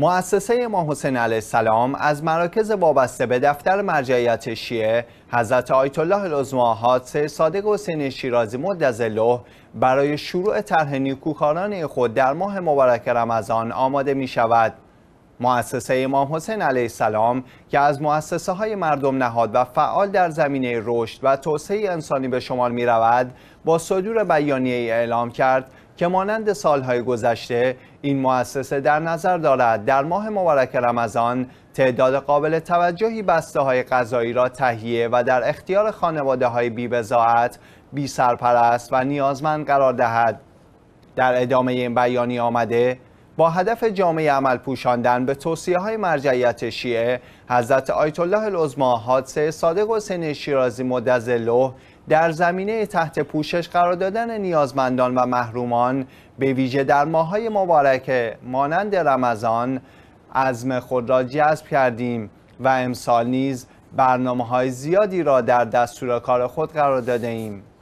مؤسسه امام حسین علیه السلام از مراکز وابسته به دفتر مرجعیت شیعه حضرت آیت الله العظما حادث صادق حسین شیرازی مدظله برای شروع طرح نیکوکارانه خود در ماه مبارک رمضان آماده می شود مؤسسه امام حسین علیه السلام که از مؤسسه های مردم نهاد و فعال در زمینه رشد و توسعه انسانی به شمار می رود با صدور بیانیه اعلام کرد که مانند سالهای گذشته این مؤسسه در نظر دارد در ماه مبارک رمضان تعداد قابل توجهی بسته های غذایی را تهیه و در اختیار خانواده های بی بزاعت، بی سرپرست و نیازمند قرار دهد. در ادامه این بیانیه آمده با هدف جامعه عمل پوشاندن به توصیه های مرجعیت شیعه حضرت آیت الله العظما حادثه صادق حسین شیرازی مدزله در زمینه تحت پوشش قرار دادن نیازمندان و محرومان به ویژه در ماهای مبارک مانند رمضان عزم خود را جذب کردیم و امسال نیز برنامه های زیادی را در دستور کار خود قرار داده ایم.